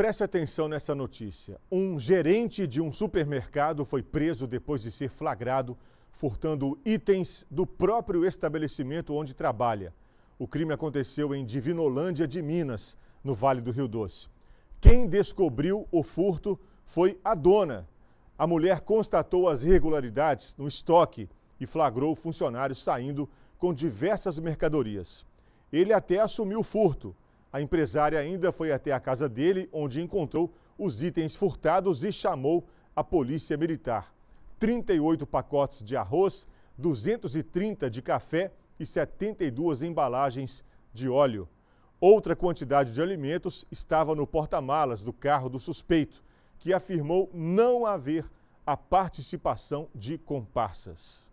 Preste atenção nessa notícia. Um gerente de um supermercado foi preso depois de ser flagrado furtando itens do próprio estabelecimento onde trabalha. O crime aconteceu em Divinolândia de Minas, no Vale do Rio Doce. Quem descobriu o furto foi a dona. A mulher constatou as irregularidades no estoque e flagrou o funcionário saindo com diversas mercadorias. Ele até assumiu o furto, a empresária ainda foi até a casa dele, onde encontrou os itens furtados e chamou a polícia militar. 38 pacotes de arroz, 230 de café e 72 embalagens de óleo. Outra quantidade de alimentos estava no porta-malas do carro do suspeito, que afirmou não haver a participação de comparsas.